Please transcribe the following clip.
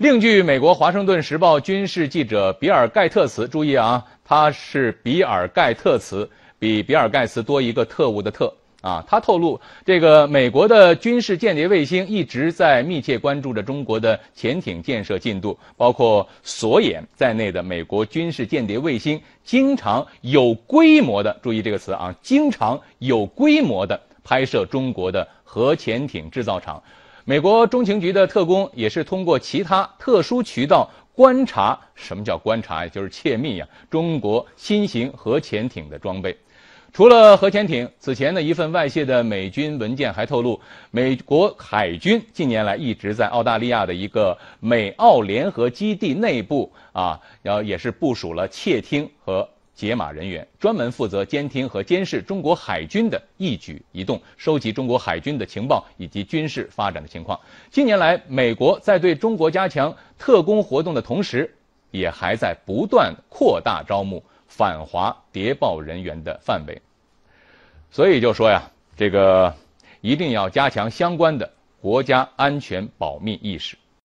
另据美国《华盛顿时报》军事记者比尔·盖特茨，注意啊，他是比尔·盖特茨，比比尔·盖茨多一个特务的特啊，他透露，这个美国的军事间谍卫星一直在密切关注着中国的潜艇建设进度，包括“锁眼”在内的美国军事间谍卫星经常有规模的，注意这个词啊，经常有规模的拍摄中国的核潜艇制造厂。美国中情局的特工也是通过其他特殊渠道观察，什么叫观察呀？就是窃密呀！中国新型核潜艇的装备，除了核潜艇，此前的一份外泄的美军文件还透露，美国海军近年来一直在澳大利亚的一个美澳联合基地内部啊，然后也是部署了窃听和。解码人员专门负责监听和监视中国海军的一举一动，收集中国海军的情报以及军事发展的情况。近年来，美国在对中国加强特工活动的同时，也还在不断扩大招募反华谍报人员的范围。所以，就说呀，这个一定要加强相关的国家安全保密意识。